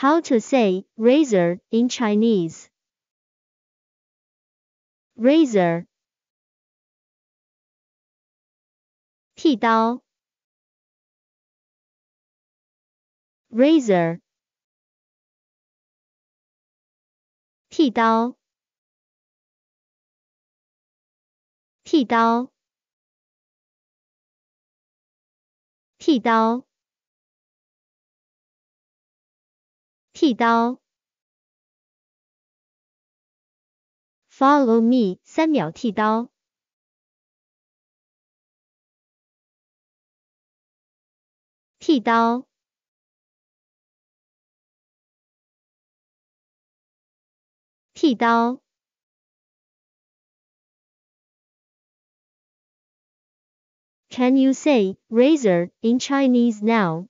How to say razor in Chinese. Razor. 剃刀 razor 剃刀剃刀剃刀剃刀。Follow me，三秒剃刀。剃刀。剃刀。Can you say razor in Chinese now?